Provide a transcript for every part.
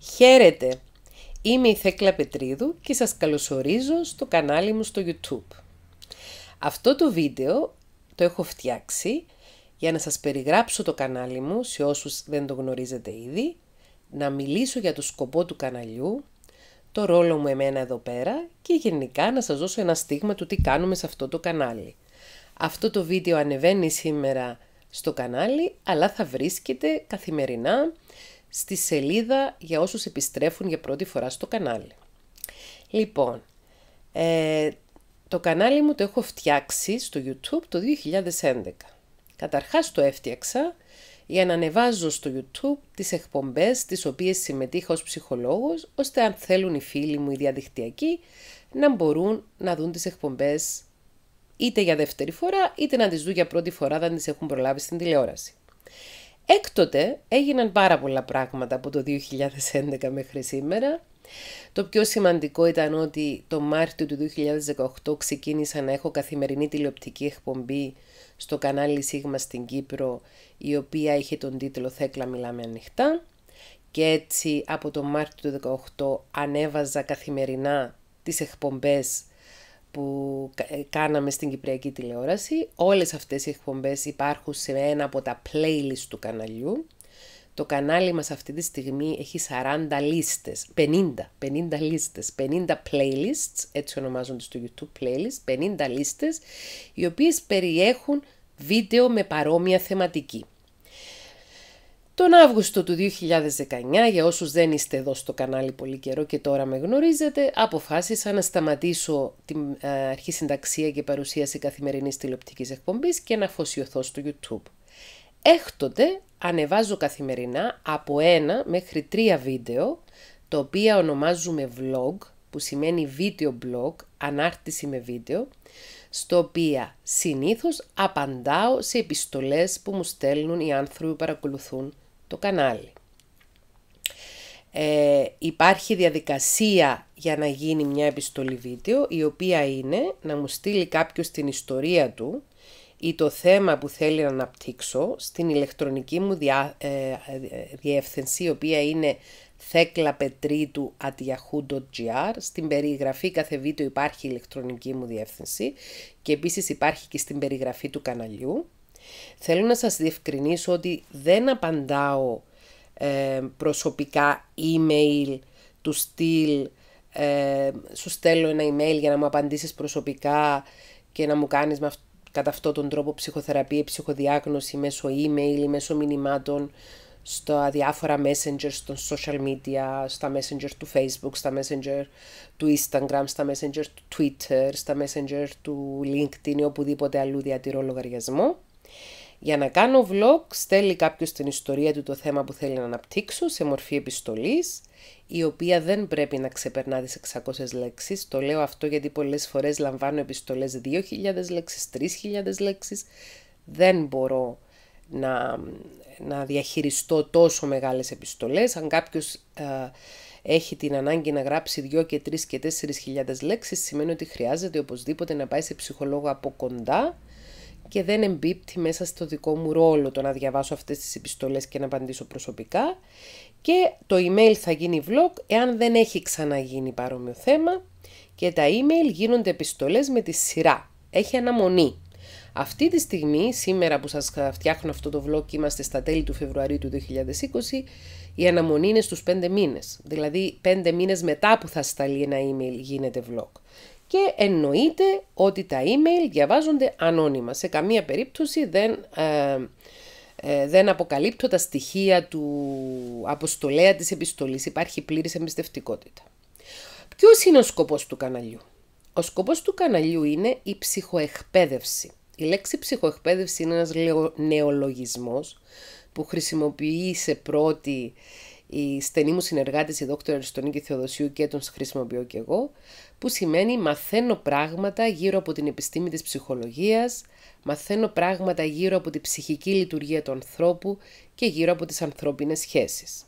Χαίρετε! Είμαι η Θέκλα Πετρίδου και σας καλωσορίζω στο κανάλι μου στο YouTube. Αυτό το βίντεο το έχω φτιάξει για να σας περιγράψω το κανάλι μου σε όσους δεν το γνωρίζετε ήδη, να μιλήσω για το σκοπό του καναλιού, το ρόλο μου εμένα εδώ πέρα και γενικά να σας δώσω ένα στίγμα του τι κάνουμε σε αυτό το κανάλι. Αυτό το βίντεο ανεβαίνει σήμερα στο κανάλι, αλλά θα βρίσκεται καθημερινά στη σελίδα για όσους επιστρέφουν για πρώτη φορά στο κανάλι. Λοιπόν, ε, το κανάλι μου το έχω φτιάξει στο YouTube το 2011. Καταρχάς το έφτιαξα για να ανεβάζω στο YouTube τις εκπομπές τις οποίες συμμετείχα ως ψυχολόγος, ώστε αν θέλουν οι φίλοι μου οι διαδικτυακοί να μπορούν να δουν τις εκπομπές είτε για δεύτερη φορά, είτε να τις δουν για πρώτη φορά δεν τις έχουν προλάβει στην τηλεόραση. Έκτοτε έγιναν πάρα πολλά πράγματα από το 2011 μέχρι σήμερα. Το πιο σημαντικό ήταν ότι το Μάρτιο του 2018 ξεκίνησα να έχω καθημερινή τηλεοπτική εκπομπή στο κανάλι Σίγμα στην Κύπρο, η οποία είχε τον τίτλο «Θέκλα μιλάμε ανοιχτά» και έτσι από το Μάρτιο του 2018 ανέβαζα καθημερινά τις εκπομπές που ε, κάναμε στην Κυπριακή Τηλεόραση. Όλες αυτές οι εκπομπές υπάρχουν σε ένα από τα playlist του καναλιού. Το κανάλι μας αυτή τη στιγμή έχει 40 λίστες, 50, 50 λίστες, 50 playlists, έτσι ονομάζονται στο YouTube playlist, 50 λίστες, οι οποίες περιέχουν βίντεο με παρόμοια θεματική. Τον Αύγουστο του 2019, για όσους δεν είστε εδώ στο κανάλι πολύ καιρό και τώρα με γνωρίζετε, αποφάσισα να σταματήσω την ε, αρχή συνταξία και παρουσίαση καθημερινής τηλεοπτικής εκπομπής και να αφοσιωθώ στο YouTube. Έκτοτε ανεβάζω καθημερινά από ένα μέχρι τρία βίντεο, τα οποία ονομάζουμε vlog, που σημαίνει βίντεο blog, ανάρτηση με βίντεο, στο οποία συνήθως απαντάω σε επιστολές που μου στέλνουν οι άνθρωποι που παρακολουθούν το κανάλι. Ε, υπάρχει διαδικασία για να γίνει μια επιστολή βίντεο η οποία είναι να μου στείλει κάποιος την ιστορία του ή το θέμα που θέλει να αναπτύξω στην ηλεκτρονική μου διά, ε, διεύθυνση η οποία μου διευθυνση η οποια ειναι theklapetridou.yahoo.gr Στην περιγραφή κάθε βίντεο υπάρχει η ηλεκτρονική μου διεύθυνση και επίσης υπάρχει και στην περιγραφή του καναλιού Θέλω να σας διευκρινίσω ότι δεν απαντάω ε, προσωπικά email του στυλ ε, σου στέλνω ένα email για να μου απαντήσεις προσωπικά και να μου κάνεις με, κατά αυτόν τον τρόπο ψυχοθεραπεία, ψυχοδιάγνωση μέσω email ή μέσω μηνυμάτων στα διάφορα messenger, στο social media, στα messenger του facebook, στα messenger του instagram, στα messenger του twitter, στα messenger του linkedin ή οπουδήποτε αλλού διατηρώ λογαριασμό. Για να κάνω vlog στέλνει κάποιος την ιστορία του το θέμα που θέλει να αναπτύξω σε μορφή επιστολής, η οποία δεν πρέπει να ξεπερνά τις 600 λέξεις. Το λέω αυτό γιατί πολλές φορές λαμβάνω επιστολές 2.000 λέξεις, 3.000 λέξεις. Δεν μπορώ να, να διαχειριστώ τόσο μεγάλες επιστολές. Αν κάποιος ε, έχει την ανάγκη να γράψει 2 και 3 και 4.000 λέξεις σημαίνει ότι χρειάζεται οπωσδήποτε να πάει σε ψυχολόγο από κοντά και δεν εμπίπτει μέσα στο δικό μου ρόλο το να διαβάσω αυτές τις επιστολές και να απαντήσω προσωπικά και το email θα γίνει vlog εάν δεν έχει ξαναγίνει παρόμοιο θέμα και τα email γίνονται επιστολές με τη σειρά. Έχει αναμονή. Αυτή τη στιγμή, σήμερα που σας φτιάχνω αυτό το vlog και είμαστε στα τέλη του Φεβρουαρίου του 2020, η αναμονή είναι στους 5 μήνες. Δηλαδή 5 μήνες μετά που θα σταλεί ένα email γίνεται vlog και εννοείται ότι τα email διαβάζονται ανώνυμα. Σε καμία περίπτωση δεν, ε, ε, δεν αποκαλύπτω τα στοιχεία του αποστολέα της επιστολής. Υπάρχει πλήρης εμπιστευτικότητα. Ποιος είναι ο σκοπός του καναλιού? Ο σκοπός του καναλιού είναι η ψυχοεκπαίδευση. Η λέξη ψυχοεκπαίδευση είναι ένας νεολογισμός που χρησιμοποιεί σε πρώτη η στενή μου συνεργάτε, η Δ. Αριστονίκη Θεοδοσίου και τον χρησιμοποιώ και εγώ, που σημαίνει μαθαίνω πράγματα γύρω από την επιστήμη της ψυχολογίας, μαθαίνω πράγματα γύρω από την ψυχική λειτουργία του ανθρώπου και γύρω από τις ανθρώπινες σχέσεις.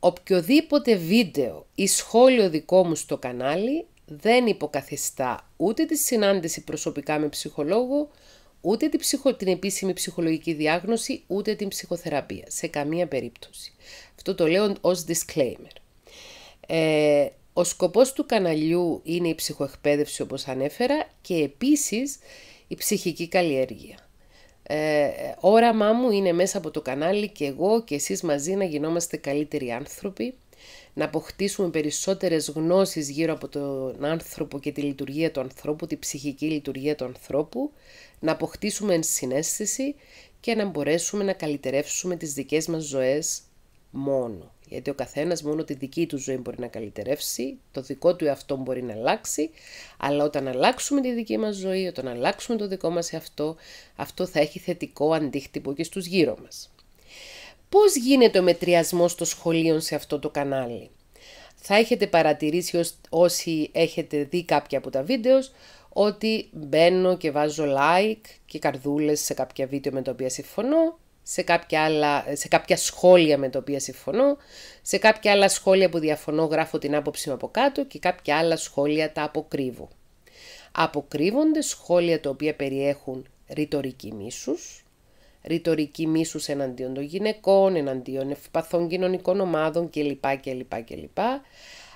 Οποιοδήποτε βίντεο ή σχόλιο δικό μου στο κανάλι δεν υποκαθιστά ούτε τη συνάντηση προσωπικά με ψυχολόγο, ούτε την, ψυχο, την επίσημη ψυχολογική διάγνωση, ούτε την ψυχοθεραπεία, σε καμία περίπτωση. Αυτό το λέω ως disclaimer. Ε, ο σκοπός του καναλιού είναι η ψυχοεκπαίδευση όπως ανέφερα και επίσης η ψυχική καλλιέργεια. Ε, όραμά μου είναι μέσα από το κανάλι και εγώ και εσείς μαζί να γινόμαστε καλύτεροι άνθρωποι, να αποκτήσουμε περισσότερες γνώσεις γύρω από τον άνθρωπο και τη λειτουργία του ανθρώπου, τη ψυχική λειτουργία του ανθρώπου, να αποκτήσουμε ενσυναίσθηση και να μπορέσουμε να καλυτερεύσουμε τις δικές μας ζωές μόνο. Γιατί ο καθένας μόνο τη δική του ζωή μπορεί να καλυτερεύσει, το δικό του εαυτό μπορεί να αλλάξει, αλλά όταν αλλάξουμε τη δική μας ζωή, όταν αλλάξουμε το δικό μας εαυτό, αυτό θα έχει θετικό αντίκτυπο και στους γύρω μας. Πώς γίνεται ο μετριασμός των σχολείων σε αυτό το κανάλι. Θα έχετε παρατηρήσει όσοι έχετε δει κάποια από τα βίντεος ότι μπαίνω και βάζω like και καρδούλες σε κάποια βίντεο με τα οποία συμφωνώ, σε κάποια, άλλα, σε κάποια σχόλια με τα οποία συμφωνώ, σε κάποια άλλα σχόλια που διαφωνώ γράφω την άποψη μου από κάτω και κάποια άλλα σχόλια τα αποκρύβω. Αποκρύβονται σχόλια τα οποία περιέχουν ρητορική μίσους, ρητορική μίσους εναντίον των γυναικών, εναντίον ευπαθών κοινωνικών ομάδων κλπ. κλπ, κλπ.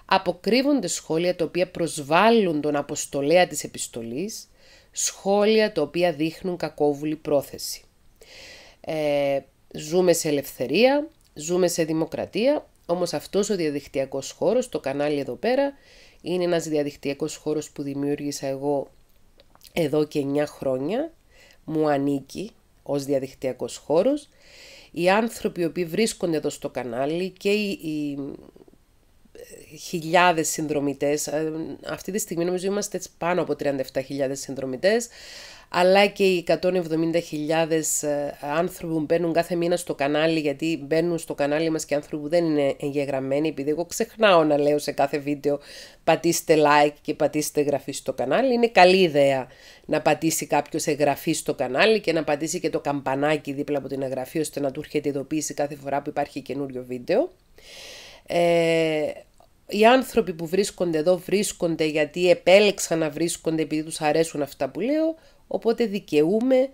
Αποκρύβονται σχόλια τα οποία προσβάλλουν τον αποστολέα της επιστολής, σχόλια τα οποία δείχνουν κακόβουλη πρόθεση. Ε, ζούμε σε ελευθερία, ζούμε σε δημοκρατία, όμως αυτός ο διαδικτυακός χώρος, το κανάλι εδώ πέρα, είναι ένας διαδικτυακός χώρος που δημιούργησα εγώ εδώ και 9 χρόνια, μου ανήκει, ως διαδικτυακός χώρος, οι άνθρωποι οι οποίοι βρίσκονται εδώ στο κανάλι και οι, οι ε, χιλιάδες συνδρομητές, ε, αυτή τη στιγμή νομίζω είμαστε πάνω από 37.000 συνδρομητές, αλλά και οι 170.000 ε, άνθρωποι που μπαίνουν κάθε μήνα στο κανάλι, γιατί μπαίνουν στο κανάλι μας και άνθρωποι που δεν είναι εγγεγραμμένοι, επειδή εγώ ξεχνάω να λέω σε κάθε βίντεο πατήστε like και πατήστε εγγραφή στο κανάλι, είναι καλή ιδέα να πατήσει κάποιος εγγραφή στο κανάλι και να πατήσει και το καμπανάκι δίπλα από την εγγραφή, ώστε να του έρχεται ειδοποίηση κάθε φορά που υπάρχει καινούριο βίντεο. Ε, οι άνθρωποι που βρίσκονται εδώ βρίσκονται γιατί επέλεξαν να βρίσκονται επειδή τους αρέσουν αυτά που λέω, Οπότε δικαιούμε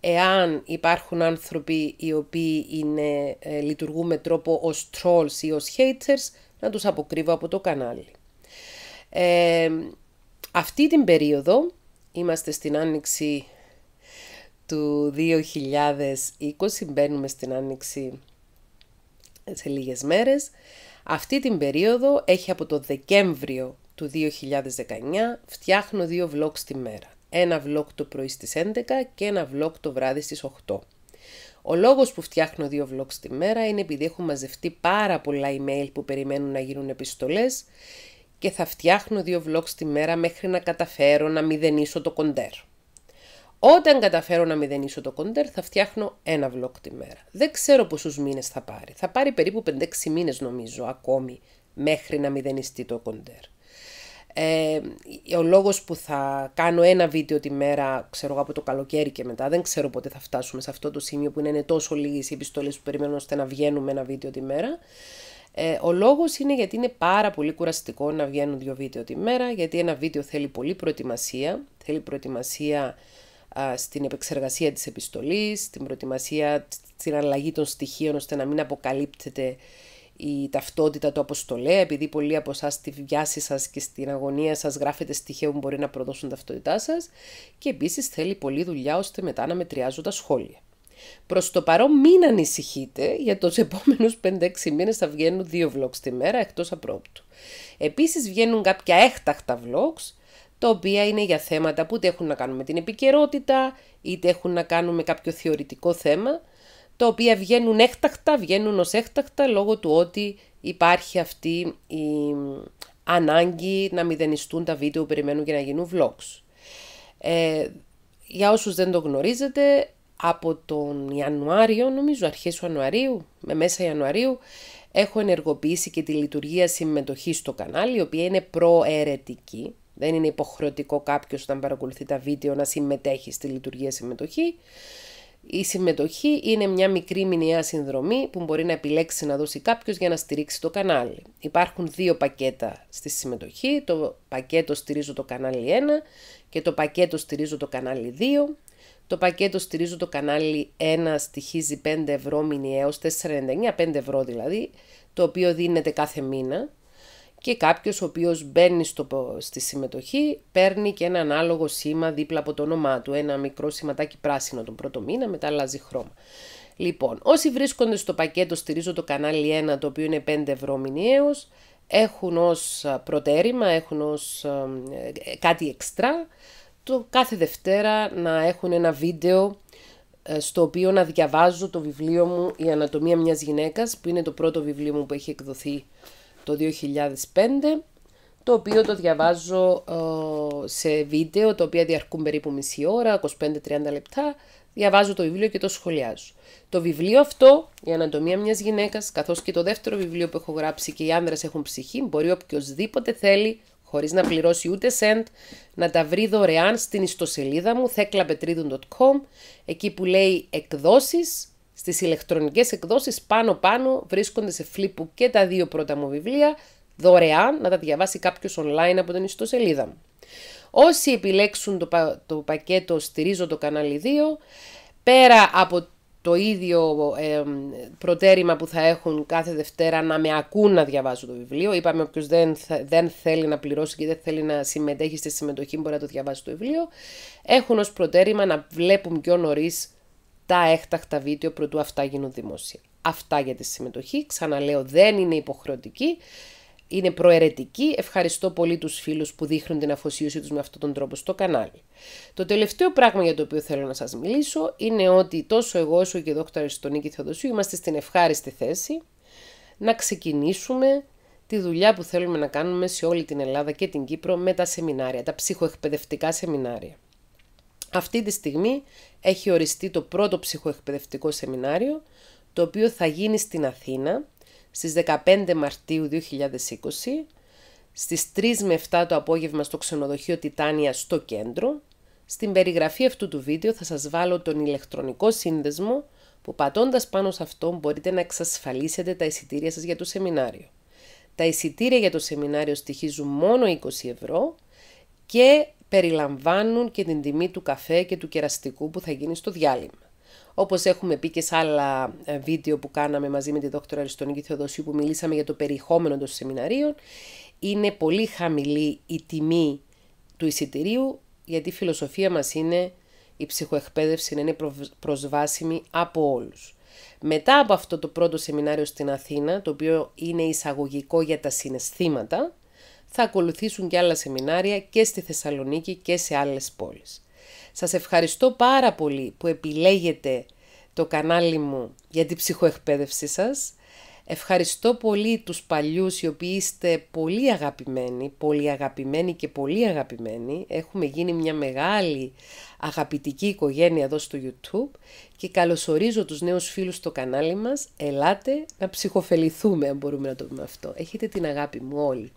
εάν υπάρχουν άνθρωποι οι οποίοι είναι, ε, λειτουργούν με τρόπο ως trolls ή ως haters, να τους αποκρύβω από το κανάλι. Ε, αυτή την περίοδο, είμαστε στην άνοιξη του 2020, μπαίνουμε στην άνοιξη σε λίγες μέρες. Αυτή την περίοδο έχει από το Δεκέμβριο του 2019, φτιάχνω δύο vlogs τη μέρα ένα vlog το πρωί στις 11 και ένα vlog το βράδυ στις 8. Ο λόγος που φτιάχνω δύο vlogs τη μέρα είναι επειδή έχουν μαζευτεί πάρα πολλά email που περιμένουν να γίνουν επιστολές και θα φτιάχνω δύο vlogs τη μέρα μέχρι να καταφέρω να μηδενίσω το κοντέρ. Όταν καταφέρω να μηδενίσω το κοντέρ θα φτιάχνω ένα vlog τη μέρα. Δεν ξέρω πόσους μήνες θα πάρει. Θα πάρει περίπου 5-6 μήνες νομίζω ακόμη μέχρι να μηδενιστεί το κοντέρ. Ε, ο λόγος που θα κάνω ένα βίντεο τη μέρα, ξέρω από το καλοκαίρι και μετά, δεν ξέρω πότε θα φτάσουμε σε αυτό το σημείο που είναι τόσο λίγες οι επιστολές που περιμένουν ώστε να βγαίνουμε ένα βίντεο τη μέρα. Ε, ο λόγος είναι γιατί είναι πάρα πολύ κουραστικό να βγαίνουν δύο βίντεο τη μέρα, γιατί ένα βίντεο θέλει πολύ προετοιμασία, θέλει προετοιμασία στην επεξεργασία της επιστολής, στην προετοιμασία στην αλλαγή των στοιχείων ώστε να μην αποκαλύπτεται η ταυτότητα του αποστολέ, επειδή πολλοί από εσάς στη βιάση σας και στην αγωνία σας γράφετε στοιχεία που μπορεί να προδώσουν ταυτότητά σας. Και επίσης θέλει πολλή δουλειά ώστε μετά να μετριάζουν τα σχόλια. Προς το παρόν μην ανησυχείτε για τους επομενου 5 5-6 μήνες θα βγαίνουν δύο vlogs τη μέρα εκτός απρόπτου. Επίσης, βγαίνουν κάποια έκτακτα vlogs τα οποία είναι για θέματα που είτε έχουν να κάνουν με την επικαιρότητα είτε έχουν να κάνουν με κάποιο θεωρητικό θέμα τα οποία βγαίνουν έκτακτα, βγαίνουν ως έκτακτα λόγω του ότι υπάρχει αυτή η ανάγκη να μηδενιστούν τα βίντεο που περιμένουν και να γίνουν vlogs. Ε, για όσους δεν το γνωρίζετε, από τον Ιανουάριο, νομίζω αρχές Ιανουαρίου, με μέσα Ιανουαρίου, έχω ενεργοποιήσει και τη λειτουργία συμμετοχής στο κανάλι, η οποία είναι προαιρετική. Δεν είναι υποχρεωτικό κάποιος να παρακολουθεί τα βίντεο να συμμετέχει στη λειτουργία συμμετοχή. Η συμμετοχή είναι μια μικρή μηνιαία συνδρομή που μπορεί να επιλέξει να δώσει κάποιος για να στηρίξει το κανάλι. Υπάρχουν δύο πακέτα στη συμμετοχή, το πακέτο στηρίζω το κανάλι 1 και το πακέτο στηρίζω το κανάλι 2. Το πακέτο στηρίζω το κανάλι 1 στοιχίζει 5 ευρώ μηνιαίως, 4,99, 5 ευρώ δηλαδή, το οποίο δίνεται κάθε μήνα και κάποιος ο οποίος μπαίνει στο, στη συμμετοχή παίρνει και ένα ανάλογο σήμα δίπλα από το όνομά του, ένα μικρό σηματάκι πράσινο τον πρώτο μήνα, μετά αλλάζει χρώμα. Λοιπόν, όσοι βρίσκονται στο πακέτο στηρίζω το κανάλι 1 το οποίο είναι 5 ευρώ μηνιαίως, έχουν ως προτέρημα, έχουν ως ε, κάτι εξτρά, το κάθε Δευτέρα να έχουν ένα βίντεο ε, στο οποίο να διαβάζω το βιβλίο μου «Η ανατομία μιας γυναίκας» που είναι το πρώτο βιβλίο μου που έχει εκδοθεί το 2005 το οποίο το διαβάζω ε, σε βίντεο, τα οποία διαρκούν περίπου μισή ώρα, 25-30 λεπτά. Διαβάζω το βιβλίο και το σχολιάζω. Το βιβλίο αυτό, Η Ανατομία μιας γυναίκας», καθώς και το δεύτερο βιβλίο που έχω γράψει και οι άνδρες έχουν ψυχή, μπορεί οποιοδήποτε θέλει, χωρίς να πληρώσει ούτε σεντ, να τα βρει δωρεάν στην ιστοσελίδα μου, θεκλαπετρίδου.com, εκεί που λέει «Εκδόσεις», στις ηλεκτρονικές εκδόσεις πάνω-πάνω βρίσκονται σε φλίπου και τα δύο πρώτα μου βιβλία, δωρεάν να τα διαβάσει κάποιος online από την ιστοσελίδα μου. Όσοι επιλέξουν το, το πακέτο «Στηρίζω το κανάλι 2», πέρα από το ίδιο προτέρημα που θα έχουν κάθε Δευτέρα να με ακούν να διαβάζω το βιβλίο. Είπαμε όποιος δεν, δεν θέλει να πληρώσει και δεν θέλει να συμμετέχει στη συμμετοχή μπορεί να το διαβάσει το βιβλίο. Έχουν ως προτέρημα να βλέπουν πιο νωρίς τα έκτακτα βίντεο προτού αυτά γίνουν δημόσια. Αυτά για τη συμμετοχή, ξαναλέω δεν είναι υποχρεωτική, είναι προαιρετική. Ευχαριστώ πολύ τους φίλους που δείχνουν την αφοσίωσή τους με αυτόν τον τρόπο στο κανάλι. Το τελευταίο πράγμα για το οποίο θέλω να σας μιλήσω είναι ότι τόσο εγώ όσο και η δόκτωρα Ιστονίκη Θεοδοσίου είμαστε στην ευχάριστη θέση να ξεκινήσουμε τη δουλειά που θέλουμε να κάνουμε σε όλη την Ελλάδα και την Κύπρο με τα σεμινάρια, τα ψυχοεκπαιδευτικά σεμινάρια. Αυτή τη στιγμή έχει οριστεί το πρώτο ψυχοεκπαιδευτικό σεμινάριο, το οποίο θα γίνει στην Αθήνα στις 15 Μαρτίου 2020, στις 3 με 7 το απόγευμα στο ξενοδοχείο Τιτάνια στο κέντρο. Στην περιγραφή αυτού του βίντεο θα σας βάλω τον ηλεκτρονικό σύνδεσμο που πατώντας πάνω σε αυτόν μπορείτε να εξασφαλίσετε τα εισιτήρια σας για το σεμινάριο. Τα εισιτήρια για το σεμινάριο στοιχίζουν μόνο 20 ευρώ και περιλαμβάνουν και την τιμή του καφέ και του κεραστικού που θα γίνει στο διάλειμμα. Όπως έχουμε πει και σε άλλα ε, βίντεο που κάναμε μαζί με τη δόκτωρα Αριστονίκη Θεοδοσίου που μιλήσαμε για το περιεχόμενο των σεμιναρίων, είναι πολύ χαμηλή η τιμή του εισιτηρίου γιατί η φιλοσοφία μας είναι η ψυχοεκπαίδευση να είναι προσβάσιμη από όλους. Μετά από αυτό το πρώτο σεμινάριο στην Αθήνα, το οποίο είναι εισαγωγικό για τα συναισθήματα, θα ακολουθήσουν και άλλα σεμινάρια και στη Θεσσαλονίκη και σε άλλες πόλεις. Σας ευχαριστώ πάρα πολύ που επιλέγετε το κανάλι μου για την ψυχοεκπαίδευσή σας. Ευχαριστώ πολύ τους παλιούς οι οποίοι είστε πολύ αγαπημένοι, πολύ αγαπημένοι και πολύ αγαπημένοι. Έχουμε γίνει μια μεγάλη αγαπητική οικογένεια εδώ στο YouTube και καλωσορίζω τους νέους φίλους στο κανάλι μας. Ελάτε να ψυχοφεληθούμε αν μπορούμε να το πούμε αυτό. Έχετε την αγάπη μου όλοι.